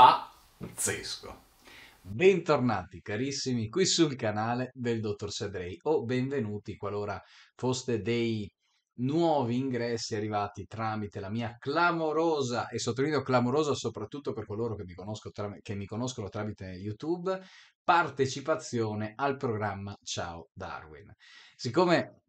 pazzesco. Bentornati carissimi qui sul canale del Dottor Sedrei o benvenuti qualora foste dei nuovi ingressi arrivati tramite la mia clamorosa, e sottolineo clamorosa soprattutto per coloro che mi, tramite, che mi, conoscono tramite YouTube, partecipazione al programma Ciao Darwin. Siccome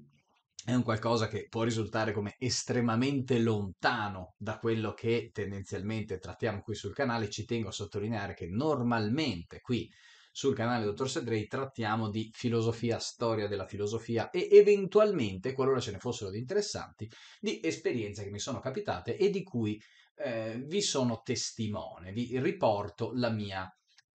è un qualcosa che può risultare come estremamente lontano da quello che tendenzialmente trattiamo qui sul canale, ci tengo a sottolineare che normalmente qui sul canale Dottor Sedrei trattiamo di filosofia, storia della filosofia e eventualmente, qualora ce ne fossero di interessanti, di esperienze che mi sono capitate e di cui eh, vi sono testimone, vi riporto la mia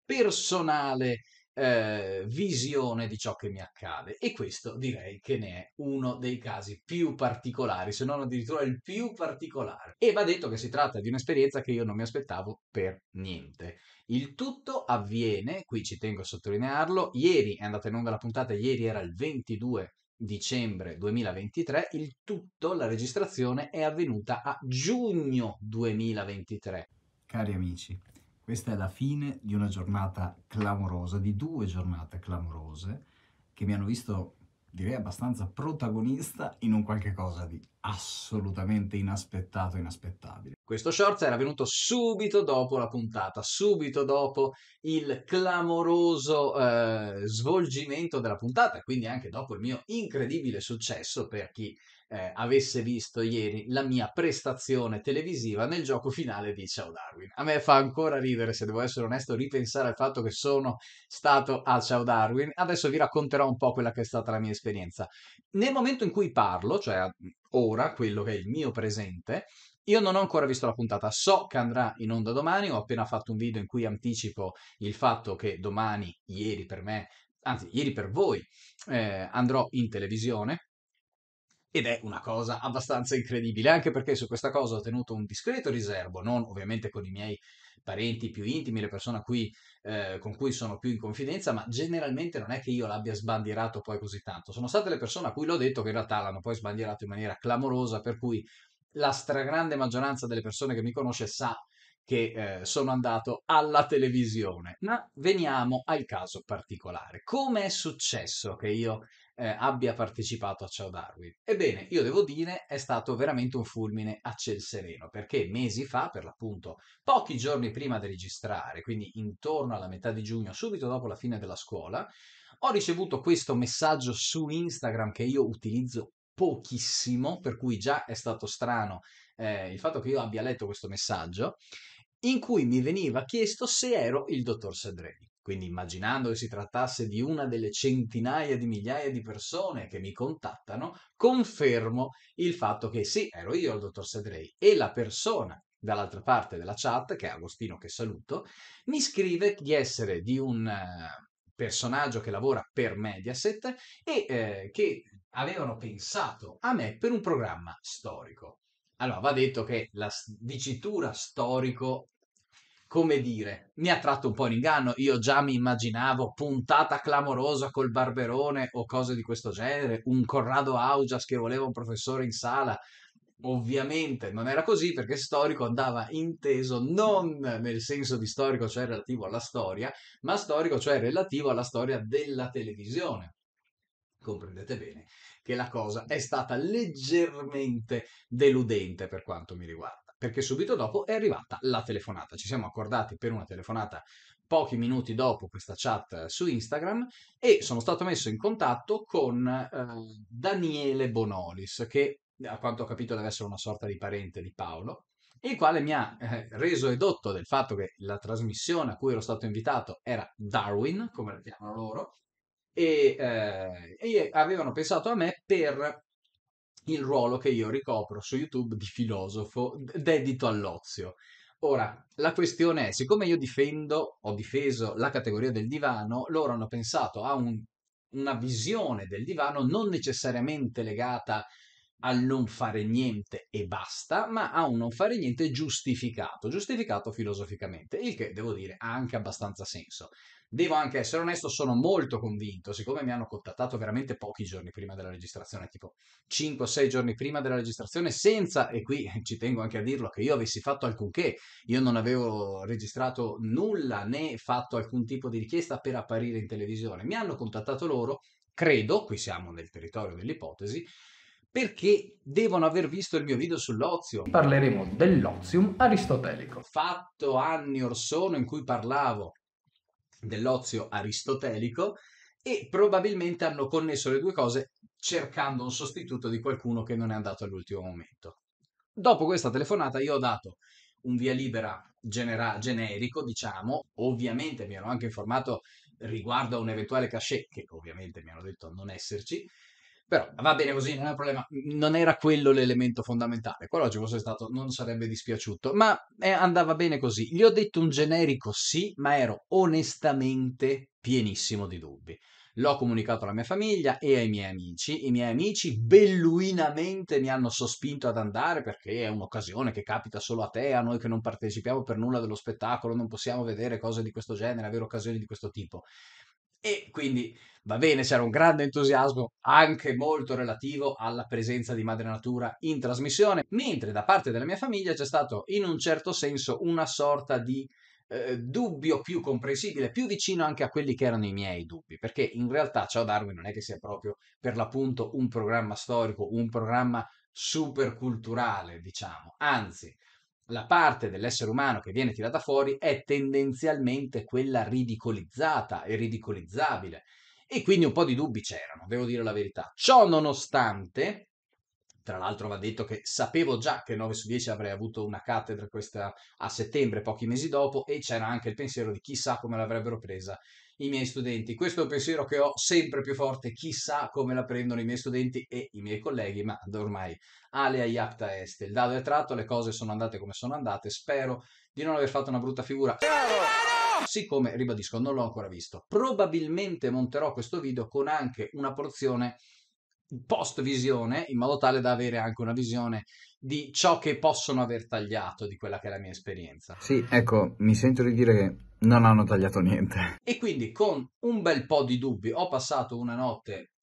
personale eh, visione di ciò che mi accade e questo direi che ne è uno dei casi più particolari se non addirittura il più particolare e va detto che si tratta di un'esperienza che io non mi aspettavo per niente il tutto avviene qui ci tengo a sottolinearlo ieri è andata in onda la puntata ieri era il 22 dicembre 2023, il tutto, la registrazione è avvenuta a giugno 2023. Cari amici, questa è la fine di una giornata clamorosa, di due giornate clamorose, che mi hanno visto, direi, abbastanza protagonista in un qualche cosa di assolutamente inaspettato, inaspettabile. Questo short era venuto subito dopo la puntata, subito dopo il clamoroso eh, svolgimento della puntata, quindi anche dopo il mio incredibile successo per chi eh, avesse visto ieri la mia prestazione televisiva nel gioco finale di Ciao Darwin. A me fa ancora ridere, se devo essere onesto, ripensare al fatto che sono stato a Ciao Darwin. Adesso vi racconterò un po' quella che è stata la mia esperienza. Nel momento in cui parlo, cioè ora, quello che è il mio presente, io non ho ancora visto la puntata, so che andrà in onda domani, ho appena fatto un video in cui anticipo il fatto che domani, ieri per me, anzi ieri per voi, eh, andrò in televisione ed è una cosa abbastanza incredibile, anche perché su questa cosa ho tenuto un discreto riservo, non ovviamente con i miei parenti più intimi, le persone a cui, eh, con cui sono più in confidenza, ma generalmente non è che io l'abbia sbandierato poi così tanto. Sono state le persone a cui l'ho detto che in realtà l'hanno poi sbandierato in maniera clamorosa, per cui la stragrande maggioranza delle persone che mi conosce sa che eh, sono andato alla televisione. Ma veniamo al caso particolare. Come è successo che io eh, abbia partecipato a Ciao Darwin. Ebbene, io devo dire, è stato veramente un fulmine a ciel sereno, perché mesi fa, per l'appunto, pochi giorni prima di registrare, quindi intorno alla metà di giugno, subito dopo la fine della scuola, ho ricevuto questo messaggio su Instagram che io utilizzo pochissimo, per cui già è stato strano eh, il fatto che io abbia letto questo messaggio, in cui mi veniva chiesto se ero il dottor Sedreni. Quindi immaginando che si trattasse di una delle centinaia di migliaia di persone che mi contattano, confermo il fatto che sì, ero io il dottor Sedrei e la persona dall'altra parte della chat, che è Agostino che saluto, mi scrive di essere di un eh, personaggio che lavora per Mediaset e eh, che avevano pensato a me per un programma storico. Allora, va detto che la dicitura storico come dire, mi ha tratto un po' in inganno. Io già mi immaginavo puntata clamorosa col Barberone o cose di questo genere, un Corrado Augias che voleva un professore in sala. Ovviamente non era così perché storico andava inteso non nel senso di storico, cioè relativo alla storia, ma storico, cioè relativo alla storia della televisione. Comprendete bene che la cosa è stata leggermente deludente per quanto mi riguarda perché subito dopo è arrivata la telefonata. Ci siamo accordati per una telefonata pochi minuti dopo questa chat eh, su Instagram e sono stato messo in contatto con eh, Daniele Bonolis, che a quanto ho capito deve essere una sorta di parente di Paolo, il quale mi ha eh, reso edotto del fatto che la trasmissione a cui ero stato invitato era Darwin, come la chiamano loro, e, eh, e avevano pensato a me per il ruolo che io ricopro su YouTube di filosofo dedito all'ozio. Ora, la questione è, siccome io difendo, ho difeso la categoria del divano, loro hanno pensato a un, una visione del divano non necessariamente legata al non fare niente e basta, ma a un non fare niente giustificato, giustificato filosoficamente, il che devo dire ha anche abbastanza senso. Devo anche essere onesto, sono molto convinto, siccome mi hanno contattato veramente pochi giorni prima della registrazione, tipo 5-6 giorni prima della registrazione, senza, e qui ci tengo anche a dirlo, che io avessi fatto alcunché, io non avevo registrato nulla né fatto alcun tipo di richiesta per apparire in televisione, mi hanno contattato loro credo, qui siamo nel territorio dell'ipotesi, perché devono aver visto il mio video sull'ozio. Parleremo dell'ozium aristotelico. Fatto anni or sono in cui parlavo dell'ozio aristotelico e probabilmente hanno connesso le due cose cercando un sostituto di qualcuno che non è andato all'ultimo momento. Dopo questa telefonata io ho dato un via libera genera- generico, diciamo, ovviamente mi hanno anche informato riguardo a un eventuale cachet che ovviamente mi hanno detto non esserci però va bene così, non è un problema. Non era quello l'elemento fondamentale. Quello ci fosse stato non sarebbe dispiaciuto, ma eh, andava bene così. Gli ho detto un generico sì, ma ero onestamente pienissimo di dubbi. L'ho comunicato alla mia famiglia e ai miei amici. I miei amici belluinamente mi hanno sospinto ad andare perché è un'occasione che capita solo a te, a noi che non partecipiamo per nulla dello spettacolo, non possiamo vedere cose di questo genere, avere occasioni di questo tipo. E quindi va bene, c'era un grande entusiasmo anche molto relativo alla presenza di madre natura in trasmissione, mentre da parte della mia famiglia c'è stato in un certo senso una sorta di eh, dubbio più comprensibile, più vicino anche a quelli che erano i miei dubbi, perché in realtà Ciao Darwin non è che sia proprio per l'appunto un programma storico, un programma superculturale, diciamo, anzi la parte dell'essere umano che viene tirata fuori è tendenzialmente quella ridicolizzata e ridicolizzabile. E quindi un po' di dubbi c'erano, devo dire la verità. Ciò nonostante, tra l'altro va detto che sapevo già che 9 su 10 avrei avuto una cattedra questa a settembre, pochi mesi dopo, e c'era anche il pensiero di chissà come l'avrebbero presa i miei studenti. Questo è un pensiero che ho sempre più forte, chissà come la prendono i miei studenti e i miei colleghi, ma ormai alea iacta est. Il dado è tratto, le cose sono andate come sono andate, spero di non aver fatto una brutta figura. Siccome, ribadisco, non l'ho ancora visto, probabilmente monterò questo video con anche una porzione post visione in modo tale da avere anche una visione di ciò che possono aver tagliato di quella che è la mia esperienza. Sì, ecco, mi sento di dire che non hanno tagliato niente. E quindi con un bel po' di dubbi ho passato una notte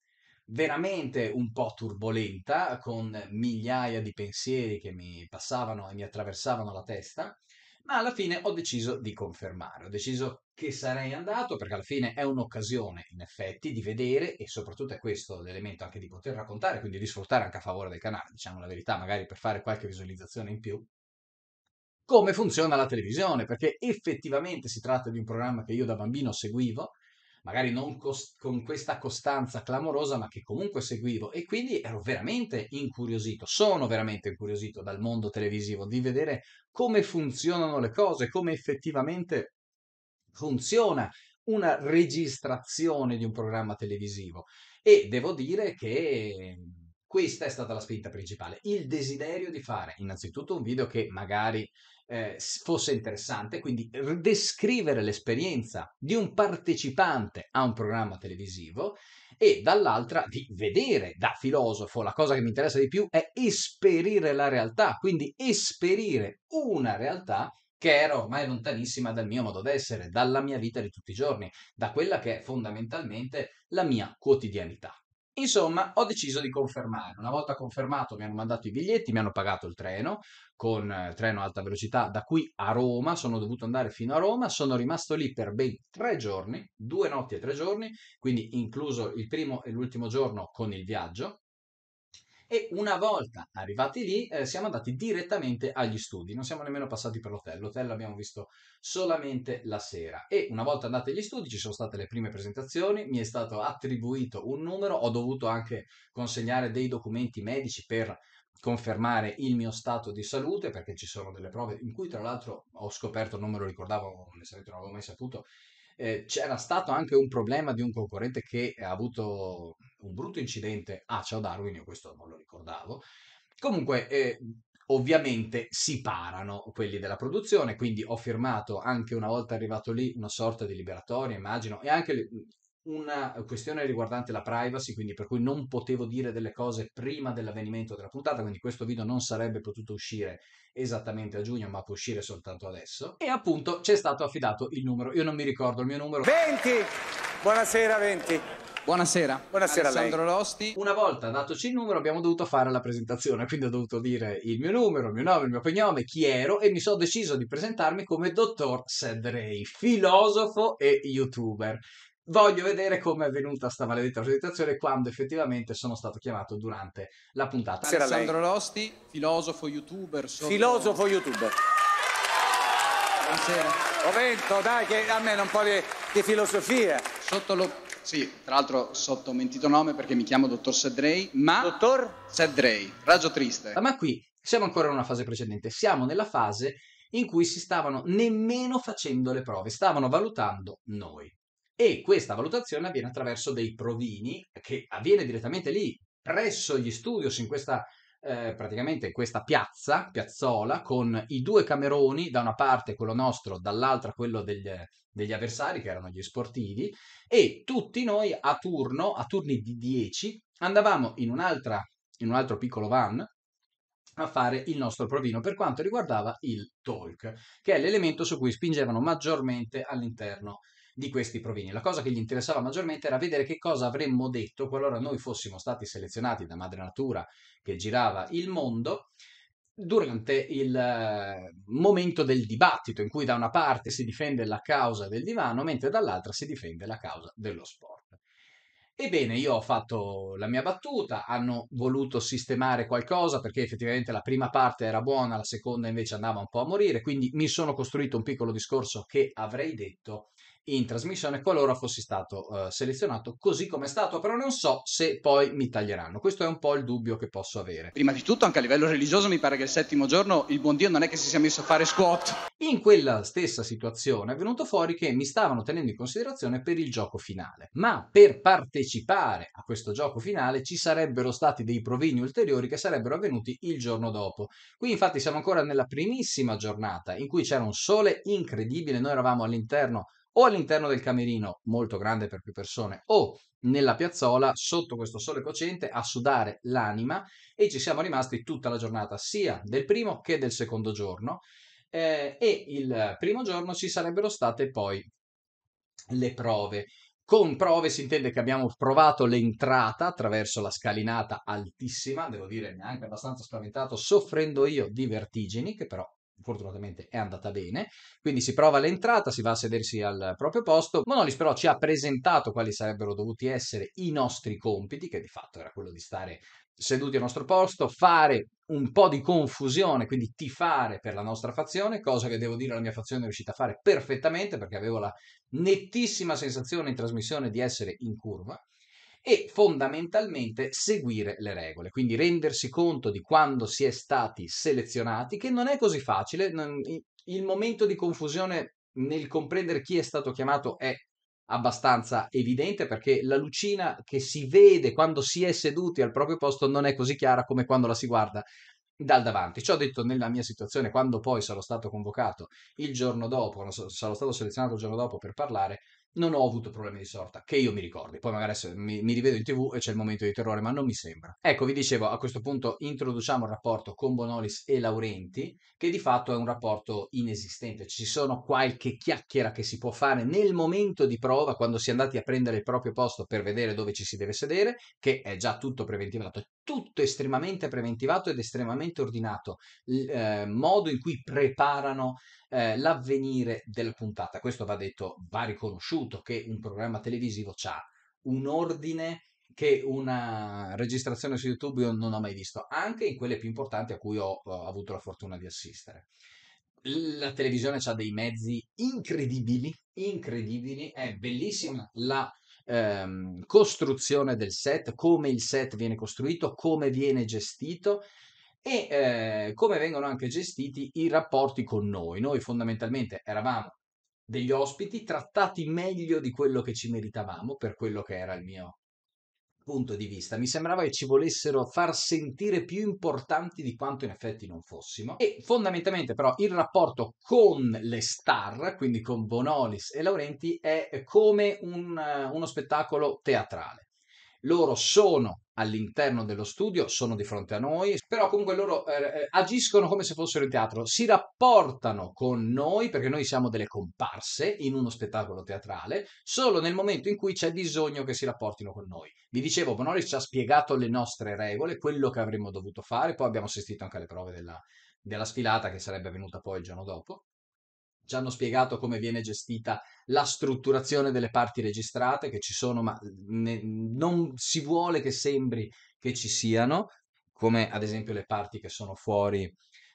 veramente un po' turbolenta, con migliaia di pensieri che mi passavano e mi attraversavano la testa, ma alla fine ho deciso di confermare, ho deciso che sarei andato perché alla fine è un'occasione in effetti di vedere e soprattutto è questo l'elemento anche di poter raccontare, quindi di sfruttare anche a favore del canale, diciamo la verità, magari per fare qualche visualizzazione in più come funziona la televisione, perché effettivamente si tratta di un programma che io da bambino seguivo, magari non cos- con questa costanza clamorosa, ma che comunque seguivo e quindi ero veramente incuriosito, sono veramente incuriosito dal mondo televisivo, di vedere come funzionano le cose, come effettivamente funziona una registrazione di un programma televisivo e devo dire che questa è stata la spinta principale, il desiderio di fare innanzitutto un video che magari eh, fosse interessante, quindi descrivere l'esperienza di un partecipante a un programma televisivo e dall'altra di vedere da filosofo, la cosa che mi interessa di più è esperire la realtà, quindi esperire una realtà che era ormai lontanissima dal mio modo d'essere, dalla mia vita di tutti i giorni, da quella che è fondamentalmente la mia quotidianità. Insomma, ho deciso di confermare. Una volta confermato, mi hanno mandato i biglietti, mi hanno pagato il treno con eh, treno alta velocità da qui a Roma. Sono dovuto andare fino a Roma. Sono rimasto lì per ben tre giorni, due notti e tre giorni, quindi incluso il primo e l'ultimo giorno con il viaggio e una volta arrivati lì eh, siamo andati direttamente agli studi, non siamo nemmeno passati per l'hotel, l'hotel l'abbiamo visto solamente la sera e una volta andati agli studi ci sono state le prime presentazioni, mi è stato attribuito un numero, ho dovuto anche consegnare dei documenti medici per confermare il mio stato di salute perché ci sono delle prove in cui tra l'altro ho scoperto, non me lo ricordavo, onestamente non avevo mai saputo, eh, c'era stato anche un problema di un concorrente che ha avuto un brutto incidente. Ah, ciao Darwin, io questo non lo ricordavo. Comunque, eh, ovviamente si parano quelli della produzione, quindi ho firmato anche una volta arrivato lì una sorta di liberatoria, immagino, e anche una eh, questione riguardante la privacy, quindi per cui non potevo dire delle cose prima dell'avvenimento della puntata, quindi questo video non sarebbe potuto uscire esattamente a giugno, ma può uscire soltanto adesso. E appunto c'è stato affidato il numero, io non mi ricordo il mio numero. 20! Buonasera 20! Buonasera, Buonasera Alessandro Rosti. Una volta datoci il numero abbiamo dovuto fare la presentazione, quindi ho dovuto dire il mio numero, il mio nome, il mio cognome, chi ero e mi sono deciso di presentarmi come dottor Sedrey, filosofo e youtuber. Voglio vedere come è venuta sta maledetta presentazione quando effettivamente sono stato chiamato durante la puntata. Buonasera Alessandro Rosti, filosofo, youtuber. Sono... Filosofo, youtuber. Buonasera. Momento, dai, che almeno un po' di, di filosofia. Sotto lo sì, tra l'altro sotto mentito nome perché mi chiamo dottor Sedrey, ma... Dottor? Sedrey, raggio triste. Ma qui siamo ancora in una fase precedente, siamo nella fase in cui si stavano nemmeno facendo le prove, stavano valutando noi. E questa valutazione avviene attraverso dei provini che avviene direttamente lì, presso gli studios, in questa eh, praticamente questa piazza, piazzola, con i due cameroni, da una parte quello nostro, dall'altra quello degli, degli avversari, che erano gli sportivi, e tutti noi a turno, a turni di 10, andavamo in, in un altro piccolo van, a fare il nostro provino per quanto riguardava il talk, che è l'elemento su cui spingevano maggiormente all'interno di questi provini. La cosa che gli interessava maggiormente era vedere che cosa avremmo detto qualora noi fossimo stati selezionati da Madre Natura che girava il mondo durante il eh, momento del dibattito in cui da una parte si difende la causa del divano mentre dall'altra si difende la causa dello sport. Ebbene, io ho fatto la mia battuta, hanno voluto sistemare qualcosa perché effettivamente la prima parte era buona, la seconda invece andava un po' a morire, quindi mi sono costruito un piccolo discorso che avrei detto in trasmissione qualora fossi stato eh, selezionato così come è stato, però non so se poi mi taglieranno. Questo è un po' il dubbio che posso avere. Prima di tutto, anche a livello religioso, mi pare che il settimo giorno il buon Dio non è che si sia messo a fare squat. In quella stessa situazione è venuto fuori che mi stavano tenendo in considerazione per il gioco finale, ma per partecipare a questo gioco finale ci sarebbero stati dei provini ulteriori che sarebbero avvenuti il giorno dopo. Qui infatti siamo ancora nella primissima giornata in cui c'era un sole incredibile, noi eravamo all'interno o all'interno del camerino, molto grande per più persone, o nella piazzola sotto questo sole cocente a sudare l'anima e ci siamo rimasti tutta la giornata sia del primo che del secondo giorno eh, e il primo giorno ci sarebbero state poi le prove. Con prove si intende che abbiamo provato l'entrata attraverso la scalinata altissima, devo dire neanche abbastanza spaventato, soffrendo io di vertigini, che però fortunatamente è andata bene. Quindi si prova l'entrata, si va a sedersi al proprio posto. Monolis però ci ha presentato quali sarebbero dovuti essere i nostri compiti, che di fatto era quello di stare seduti al nostro posto, fare un po' di confusione, quindi tifare per la nostra fazione, cosa che devo dire la mia fazione è riuscita a fare perfettamente perché avevo la nettissima sensazione in trasmissione di essere in curva e fondamentalmente seguire le regole, quindi rendersi conto di quando si è stati selezionati, che non è così facile, il momento di confusione nel comprendere chi è stato chiamato è abbastanza evidente perché la lucina che si vede quando si è seduti al proprio posto non è così chiara come quando la si guarda dal davanti. Ciò detto nella mia situazione, quando poi sarò stato convocato il giorno dopo, sarò stato selezionato il giorno dopo per parlare, non ho avuto problemi di sorta, che io mi ricordi. Poi magari mi, mi, rivedo in tv e c'è il momento di terrore, ma non mi sembra. Ecco, vi dicevo, a questo punto introduciamo il rapporto con Bonolis e Laurenti, che di fatto è un rapporto inesistente. Ci sono qualche chiacchiera che si può fare nel momento di prova, quando si è andati a prendere il proprio posto per vedere dove ci si deve sedere, che è già tutto preventivato. Tutto estremamente preventivato ed estremamente ordinato. Il eh, modo in cui preparano eh, l'avvenire della puntata. Questo va detto, va riconosciuto che un programma televisivo ha un ordine che una registrazione su YouTube io non ho mai visto, anche in quelle più importanti a cui ho, ho avuto la fortuna di assistere. La televisione ha dei mezzi incredibili, incredibili, è bellissima la ehm, costruzione del set, come il set viene costruito, come viene gestito, e eh, come vengono anche gestiti i rapporti con noi. Noi fondamentalmente eravamo degli ospiti trattati meglio di quello che ci meritavamo per quello che era il mio punto di vista. Mi sembrava che ci volessero far sentire più importanti di quanto in effetti non fossimo. E fondamentalmente però il rapporto con le star, quindi con Bonolis e Laurenti, è come un, uno spettacolo teatrale loro sono all'interno dello studio, sono di fronte a noi, però comunque loro eh, eh, agiscono come se fossero in teatro, si rapportano con noi perché noi siamo delle comparse in uno spettacolo teatrale, solo nel momento in cui c'è bisogno che si rapportino con noi. Vi dicevo, Bonolis ci ha spiegato le nostre regole, quello che avremmo dovuto fare, poi abbiamo assistito anche alle prove della, della sfilata che sarebbe venuta poi il giorno dopo. Ci hanno spiegato come viene gestita la strutturazione delle parti registrate che ci sono, ma ne, non si vuole che sembri che ci siano, come ad esempio le parti che sono fuori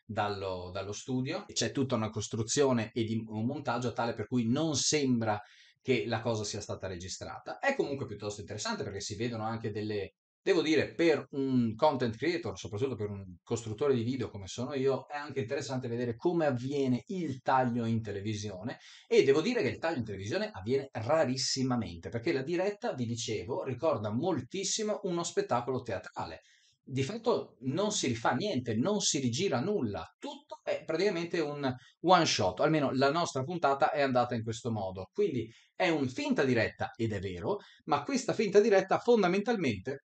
dallo, dallo studio. C'è tutta una costruzione e un montaggio tale per cui non sembra che la cosa sia stata registrata. È comunque piuttosto interessante perché si vedono anche delle Devo dire, per un content creator, soprattutto per un costruttore di video come sono io, è anche interessante vedere come avviene il taglio in televisione e devo dire che il taglio in televisione avviene rarissimamente, perché la diretta, vi dicevo, ricorda moltissimo uno spettacolo teatrale. Di fatto non si rifà niente, non si rigira nulla, tutto è praticamente un one shot, almeno la nostra puntata è andata in questo modo. Quindi è un finta diretta ed è vero, ma questa finta diretta fondamentalmente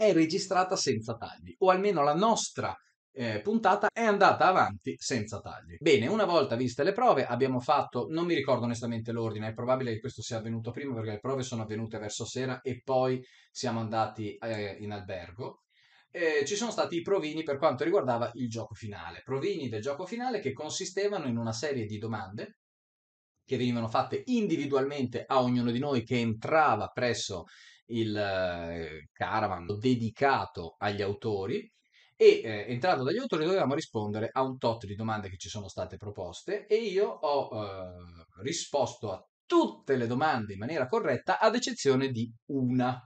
è registrata senza tagli, o almeno la nostra eh, puntata è andata avanti senza tagli. Bene, una volta viste le prove abbiamo fatto, non mi ricordo onestamente l'ordine, è probabile che questo sia avvenuto prima perché le prove sono avvenute verso sera e poi siamo andati eh, in albergo. Eh, ci sono stati i provini per quanto riguardava il gioco finale, provini del gioco finale che consistevano in una serie di domande che venivano fatte individualmente a ognuno di noi che entrava presso il eh, caravan dedicato agli autori e eh, entrato dagli autori dovevamo rispondere a un tot di domande che ci sono state proposte e io ho eh, risposto a tutte le domande in maniera corretta ad eccezione di una,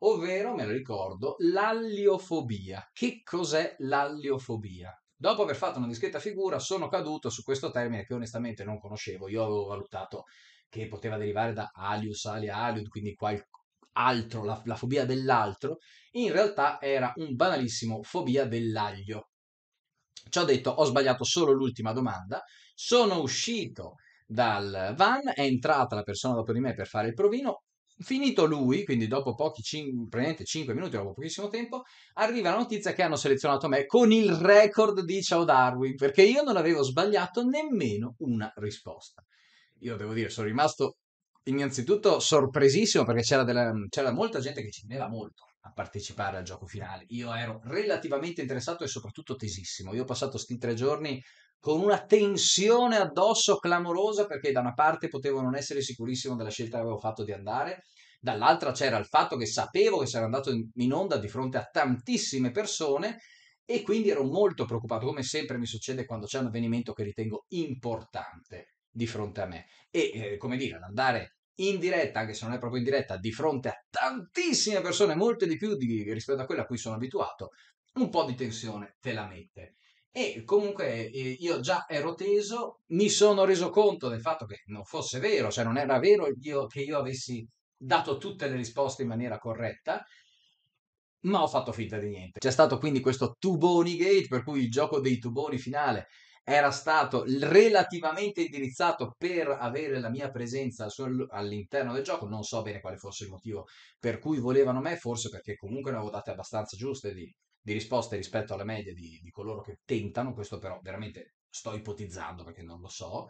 ovvero, me lo ricordo, l'alliofobia. Che cos'è l'alliofobia? Dopo aver fatto una discreta figura sono caduto su questo termine che onestamente non conoscevo, io avevo valutato che poteva derivare da alius, alia, aliud, quindi qualcosa altro, la, la fobia dell'altro, in realtà era un banalissimo fobia dell'aglio. Ciò detto, ho sbagliato solo l'ultima domanda, sono uscito dal van, è entrata la persona dopo di me per fare il provino, finito lui, quindi dopo pochi cin- 5 minuti, dopo pochissimo tempo, arriva la notizia che hanno selezionato me con il record di Ciao Darwin, perché io non avevo sbagliato nemmeno una risposta. Io devo dire, sono rimasto innanzitutto sorpresissimo perché c'era, della, c'era molta gente che ci teneva molto a partecipare al gioco finale. Io ero relativamente interessato e soprattutto tesissimo. Io ho passato questi tre giorni con una tensione addosso clamorosa perché da una parte potevo non essere sicurissimo della scelta che avevo fatto di andare, dall'altra c'era il fatto che sapevo che sarei andato in onda di fronte a tantissime persone e quindi ero molto preoccupato, come sempre mi succede quando c'è un avvenimento che ritengo importante di fronte a me. E eh, come dire, ad andare in diretta, anche se non è proprio in diretta, di fronte a tantissime persone, molte di più di, rispetto a quella a cui sono abituato, un po' di tensione te la mette. E comunque eh, io già ero teso, mi sono reso conto del fatto che non fosse vero, cioè non era vero io, che io avessi dato tutte le risposte in maniera corretta, ma ho fatto finta di niente. C'è stato quindi questo Tuboni Gate, per cui il gioco dei tuboni finale era stato relativamente indirizzato per avere la mia presenza all'interno del gioco. Non so bene quale fosse il motivo per cui volevano me, forse perché comunque ne avevo date abbastanza giuste di, di risposte rispetto alla media di, di coloro che tentano. Questo però veramente sto ipotizzando perché non lo so.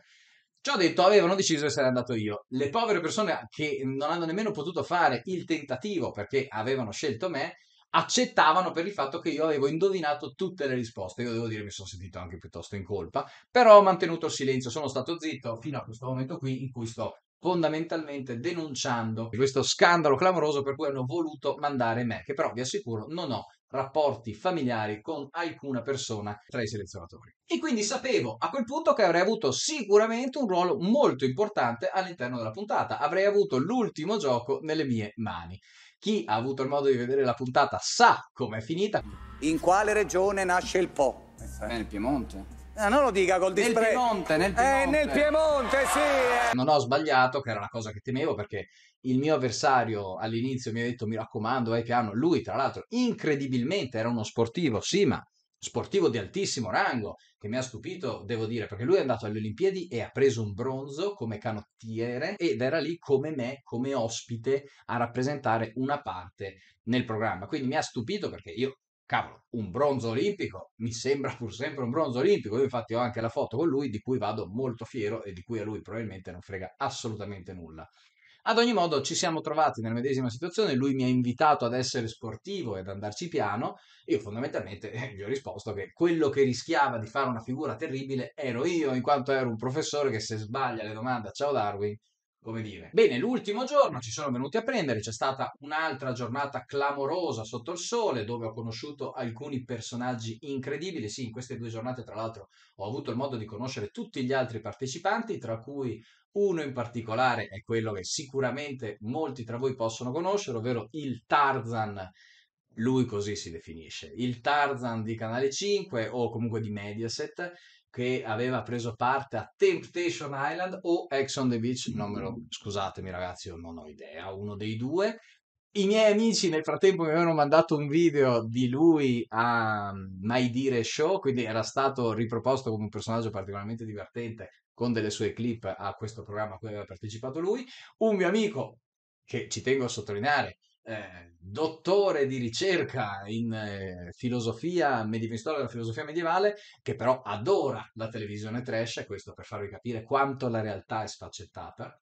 Ciò detto, avevano deciso di essere andato io. Le povere persone che non hanno nemmeno potuto fare il tentativo perché avevano scelto me, accettavano per il fatto che io avevo indovinato tutte le risposte. Io devo dire mi sono sentito anche piuttosto in colpa, però ho mantenuto il silenzio, sono stato zitto fino a questo momento qui in cui sto fondamentalmente denunciando questo scandalo clamoroso per cui hanno voluto mandare me, che però vi assicuro non ho rapporti familiari con alcuna persona tra i selezionatori. E quindi sapevo a quel punto che avrei avuto sicuramente un ruolo molto importante all'interno della puntata, avrei avuto l'ultimo gioco nelle mie mani. Chi ha avuto il modo di vedere la puntata sa com'è finita. In quale regione nasce il Po? Eh, nel Piemonte. No, eh, non lo dica col disprezzo. Nel eh, Piemonte, nel Piemonte. Eh, nel Piemonte, sì. Non ho sbagliato, che era una cosa che temevo, perché il mio avversario all'inizio mi ha detto mi raccomando, vai piano. Lui, tra l'altro, incredibilmente era uno sportivo, sì, ma sportivo di altissimo rango che mi ha stupito, devo dire, perché lui è andato alle Olimpiadi e ha preso un bronzo come canottiere ed era lì come me, come ospite, a rappresentare una parte nel programma. Quindi mi ha stupito perché io cavolo, un bronzo olimpico, mi sembra pur sempre un bronzo olimpico, io infatti ho anche la foto con lui di cui vado molto fiero e di cui a lui probabilmente non frega assolutamente nulla. Ad ogni modo ci siamo trovati nella medesima situazione, lui mi ha invitato ad essere sportivo e ad andarci piano, io fondamentalmente eh, gli ho risposto che quello che rischiava di fare una figura terribile ero io, in quanto ero un professore che se sbaglia le domande Ciao Darwin come dire. Bene, l'ultimo giorno ci sono venuti a prendere, c'è stata un'altra giornata clamorosa sotto il sole dove ho conosciuto alcuni personaggi incredibili. Sì, in queste due giornate tra l'altro ho avuto il modo di conoscere tutti gli altri partecipanti, tra cui uno in particolare è quello che sicuramente molti tra voi possono conoscere, ovvero il Tarzan lui così si definisce, il Tarzan di Canale 5 o comunque di Mediaset, che aveva preso parte a Temptation Island o Ex on the Beach, non lo, mm. scusatemi ragazzi, io non ho idea, uno dei due. I miei amici nel frattempo mi avevano mandato un video di lui a Mai Dire Show, quindi era stato riproposto come un personaggio particolarmente divertente con delle sue clip a questo programma a cui aveva partecipato lui. Un mio amico, che ci tengo a sottolineare, eh, dottore di ricerca in eh, filosofia medievale, della filosofia medievale, che però adora la televisione trash, questo per farvi capire quanto la realtà è sfaccettata.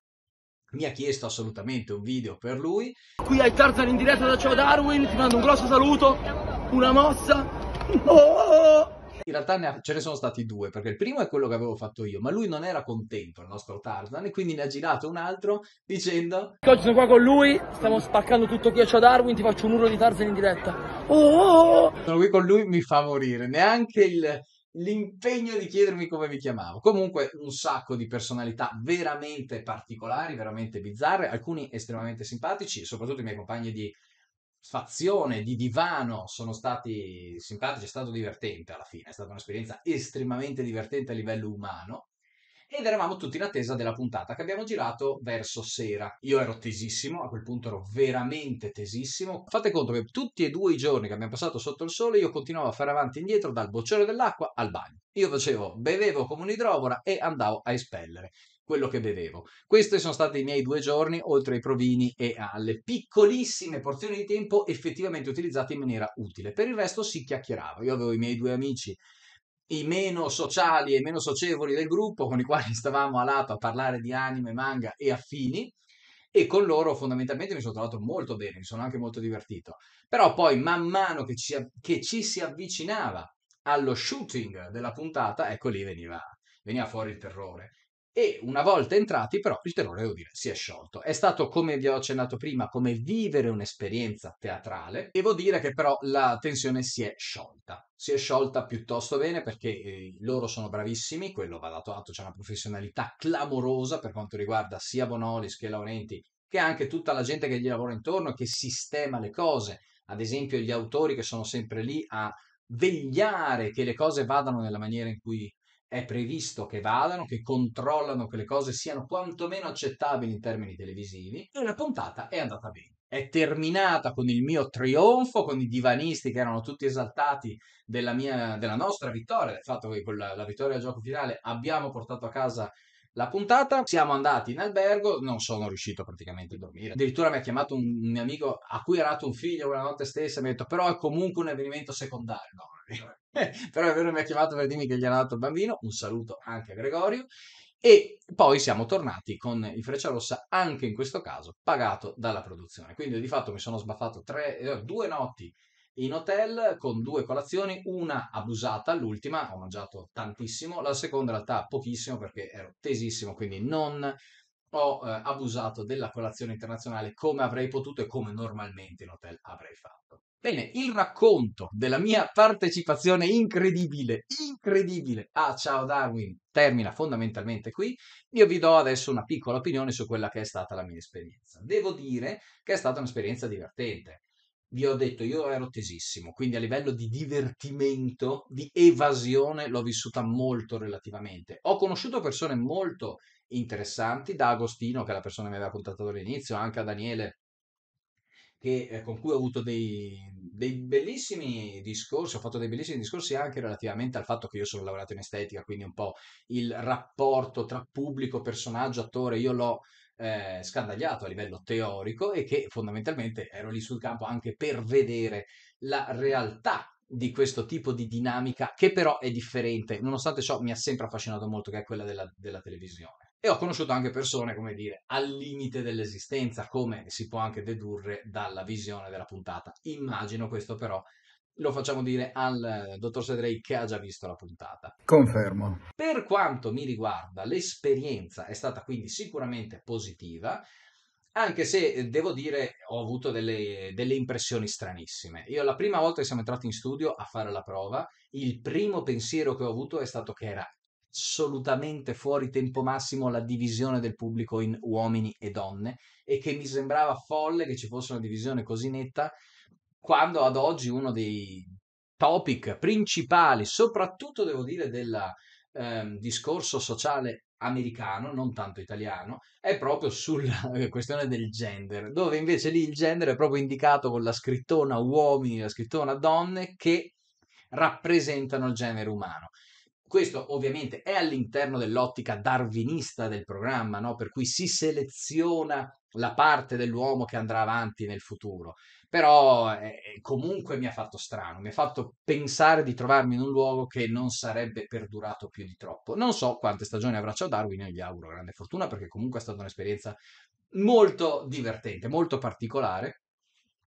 Mi ha chiesto assolutamente un video per lui. Qui ai Tarzan in diretta da Ciao Darwin, ti mando un grosso saluto, una mossa. Oh! in realtà ha, ce ne sono stati due, perché il primo è quello che avevo fatto io, ma lui non era contento, il nostro Tarzan, e quindi ne ha girato un altro dicendo... Oggi sono qua con lui, stiamo spaccando tutto Ghiaccio Darwin, ti faccio un urlo di Tarzan in diretta. Oh, oh, oh, oh. Sono qui con lui, mi fa morire, neanche il l'impegno di chiedermi come mi chiamavo. Comunque un sacco di personalità veramente particolari, veramente bizzarre, alcuni estremamente simpatici, soprattutto i miei compagni di fazione di divano sono stati simpatici, è stato divertente alla fine, è stata un'esperienza estremamente divertente a livello umano ed eravamo tutti in attesa della puntata che abbiamo girato verso sera. Io ero tesissimo, a quel punto ero veramente tesissimo. Fate conto che tutti e due i giorni che abbiamo passato sotto il sole io continuavo a fare avanti e indietro dal boccione dell'acqua al bagno. Io facevo, bevevo come un'idrovora e andavo a espellere quello che bevevo. Questi sono stati i miei due giorni, oltre ai provini e alle piccolissime porzioni di tempo effettivamente utilizzate in maniera utile. Per il resto si chiacchierava. Io avevo i miei due amici i meno sociali e meno socievoli del gruppo con i quali stavamo a lato a parlare di anime, manga e affini e con loro fondamentalmente mi sono trovato molto bene, mi sono anche molto divertito. Però poi man mano che ci, che ci si avvicinava allo shooting della puntata, ecco lì veniva veniva fuori il terrore e una volta entrati però il terrore, devo dire, si è sciolto. È stato, come vi ho accennato prima, come vivere un'esperienza teatrale. Devo dire che però la tensione si è sciolta. Si è sciolta piuttosto bene perché eh, loro sono bravissimi, quello va dato atto, c'è una professionalità clamorosa per quanto riguarda sia Bonolis che Laurenti, che anche tutta la gente che gli lavora intorno, che sistema le cose. Ad esempio gli autori che sono sempre lì a vegliare che le cose vadano nella maniera in cui è previsto che vadano, che controllano che le cose siano quantomeno accettabili in termini televisivi e la puntata è andata bene. È terminata con il mio trionfo, con i divanisti che erano tutti esaltati della, mia, della nostra vittoria, del fatto che con la, la vittoria al gioco finale abbiamo portato a casa la puntata. Siamo andati in albergo, non sono riuscito praticamente a dormire. Addirittura mi ha chiamato un mio amico a cui era nato un figlio quella notte stessa mi ha detto però è comunque un avvenimento secondario. No, però è vero mi ha chiamato per dirmi che gli era nato il bambino. Un saluto anche a Gregorio. E poi siamo tornati con il Freccia Rossa, anche in questo caso pagato dalla produzione. Quindi di fatto mi sono sbaffato tre, eh, due notti in hotel con due colazioni, una abusata, l'ultima ho mangiato tantissimo, la seconda in realtà pochissimo perché ero tesissimo, quindi non ho eh, abusato della colazione internazionale come avrei potuto e come normalmente in hotel avrei fatto. Bene, il racconto della mia partecipazione incredibile, incredibile a Ciao Darwin termina fondamentalmente qui. Io vi do adesso una piccola opinione su quella che è stata la mia esperienza. Devo dire che è stata un'esperienza divertente vi ho detto, io ero tesissimo, quindi a livello di divertimento, di evasione, l'ho vissuta molto relativamente. Ho conosciuto persone molto interessanti, da Agostino, che è la persona che mi aveva contattato all'inizio, anche a Daniele, che, eh, con cui ho avuto dei, dei, bellissimi discorsi, ho fatto dei bellissimi discorsi anche relativamente al fatto che io sono lavorato in estetica, quindi un po' il rapporto tra pubblico, personaggio, attore, io l'ho eh, scandagliato a livello teorico e che fondamentalmente ero lì sul campo anche per vedere la realtà di questo tipo di dinamica che però è differente, nonostante ciò mi ha sempre affascinato molto che è quella della, della televisione. E ho conosciuto anche persone, come dire, al limite dell'esistenza, come si può anche dedurre dalla visione della puntata. Immagino questo però lo facciamo dire al eh, dottor Sedrei che ha già visto la puntata. Confermo. Per quanto mi riguarda, l'esperienza è stata quindi sicuramente positiva, anche se eh, devo dire ho avuto delle, delle impressioni stranissime. Io la prima volta che siamo entrati in studio a fare la prova, il primo pensiero che ho avuto è stato che era assolutamente fuori tempo massimo la divisione del pubblico in uomini e donne e che mi sembrava folle che ci fosse una divisione così netta quando ad oggi uno dei topic principali, soprattutto devo dire del eh, discorso sociale americano, non tanto italiano, è proprio sulla questione del gender, dove invece lì il gender è proprio indicato con la scrittona uomini e la scrittona donne che rappresentano il genere umano. Questo ovviamente è all'interno dell'ottica darwinista del programma, no? per cui si seleziona la parte dell'uomo che andrà avanti nel futuro. Però eh, eh, comunque mi ha fatto strano, mi ha fatto pensare di trovarmi in un luogo che non sarebbe perdurato più di troppo. Non so quante stagioni avrà ciao Darwin, e gli auguro grande fortuna perché comunque è stata un'esperienza molto divertente, molto particolare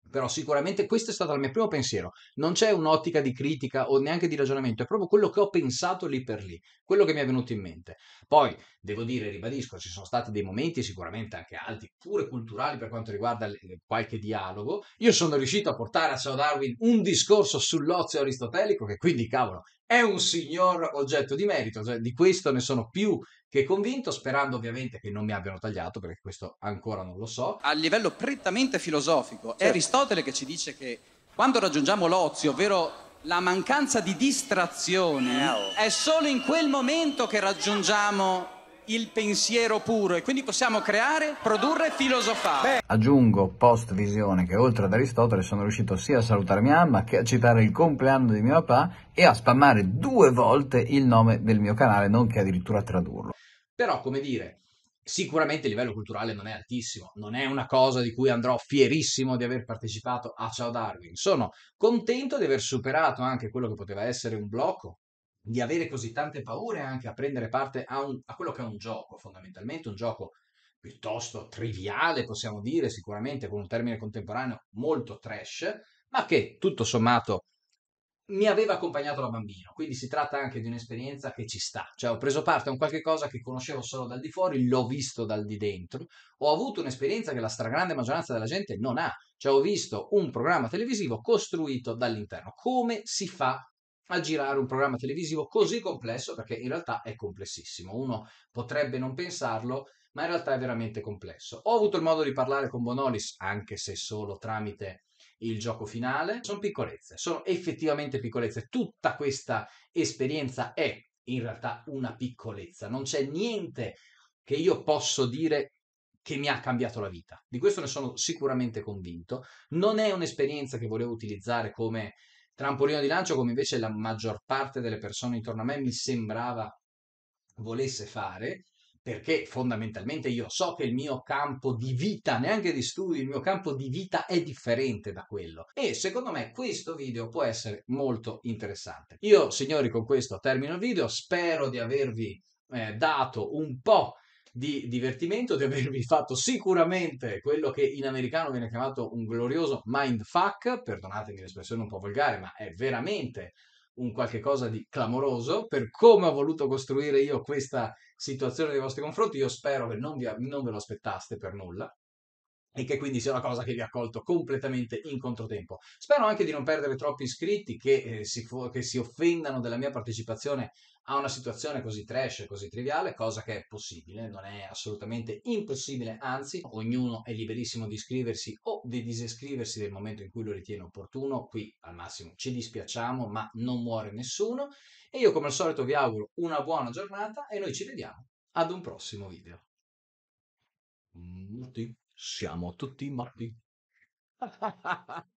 però sicuramente questo è stato il mio primo pensiero. Non c'è un'ottica di critica o neanche di ragionamento, è proprio quello che ho pensato lì per lì, quello che mi è venuto in mente. Poi devo dire, ribadisco, ci sono stati dei momenti sicuramente anche altri, pure culturali per quanto riguarda eh, qualche dialogo. Io sono riuscito a portare a Ciao Darwin un discorso sull'ozio aristotelico, che quindi, cavolo, è un signor oggetto di merito, cioè di questo ne sono più che è convinto, sperando ovviamente che non mi abbiano tagliato, perché questo ancora non lo so. A livello prettamente filosofico, certo. è Aristotele che ci dice che quando raggiungiamo l'ozio, ovvero la mancanza di distrazione, è solo in quel momento che raggiungiamo il pensiero puro e quindi possiamo creare, produrre, filosofare. Beh. Aggiungo post visione che oltre ad Aristotele sono riuscito sia a salutare mia mamma che a citare il compleanno di mio papà e a spammare due volte il nome del mio canale, nonché addirittura a tradurlo. Però, come dire, sicuramente il livello culturale non è altissimo, non è una cosa di cui andrò fierissimo di aver partecipato a Ciao Darwin. Sono contento di aver superato anche quello che poteva essere un blocco di avere così tante paure anche a prendere parte a, un, a quello che è un gioco, fondamentalmente un gioco piuttosto triviale, possiamo dire sicuramente con un termine contemporaneo molto trash, ma che tutto sommato mi aveva accompagnato da bambino, quindi si tratta anche di un'esperienza che ci sta, cioè ho preso parte a un qualche cosa che conoscevo solo dal di fuori, l'ho visto dal di dentro, ho avuto un'esperienza che la stragrande maggioranza della gente non ha, cioè ho visto un programma televisivo costruito dall'interno, come si fa a girare un programma televisivo così complesso, perché in realtà è complessissimo. Uno potrebbe non pensarlo, ma in realtà è veramente complesso. Ho avuto il modo di parlare con Bonolis, anche se solo tramite il gioco finale. Sono piccolezze, sono effettivamente piccolezze. Tutta questa esperienza è in realtà una piccolezza. Non c'è niente che io posso dire che mi ha cambiato la vita. Di questo ne sono sicuramente convinto. Non è un'esperienza che volevo utilizzare come trampolino di lancio come invece la maggior parte delle persone intorno a me mi sembrava volesse fare, perché fondamentalmente io so che il mio campo di vita, neanche di studi, il mio campo di vita è differente da quello. E secondo me questo video può essere molto interessante. Io, signori, con questo termino il video, spero di avervi eh, dato un po' di divertimento, di avervi fatto sicuramente quello che in americano viene chiamato un glorioso mindfuck, perdonatemi l'espressione un po' volgare, ma è veramente un qualche cosa di clamoroso per come ho voluto costruire io questa situazione nei vostri confronti. Io spero che non, vi, non ve lo aspettaste per nulla e che quindi sia una cosa che vi ha colto completamente in controtempo. Spero anche di non perdere troppi iscritti che, eh, si, che, si, offendano della mia partecipazione a una situazione così trash, così triviale, cosa che è possibile, non è assolutamente impossibile, anzi ognuno è liberissimo di iscriversi o di disiscriversi nel momento in cui lo ritiene opportuno, qui al massimo ci dispiacciamo ma non muore nessuno e io come al solito vi auguro una buona giornata e noi ci vediamo ad un prossimo video. Muti. Siamo tutti morti.